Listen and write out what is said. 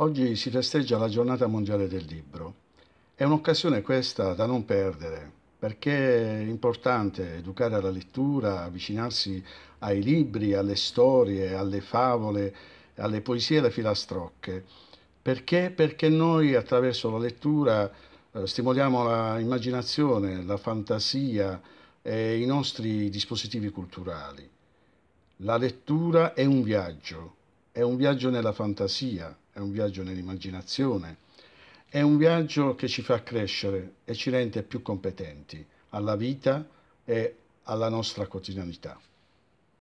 Oggi si festeggia la giornata mondiale del libro. È un'occasione questa da non perdere, perché è importante educare alla lettura, avvicinarsi ai libri, alle storie, alle favole, alle poesie e alle filastrocche. Perché? Perché noi attraverso la lettura eh, stimoliamo l'immaginazione, la fantasia e i nostri dispositivi culturali. La lettura è un viaggio è un viaggio nella fantasia, è un viaggio nell'immaginazione, è un viaggio che ci fa crescere e ci rende più competenti alla vita e alla nostra quotidianità.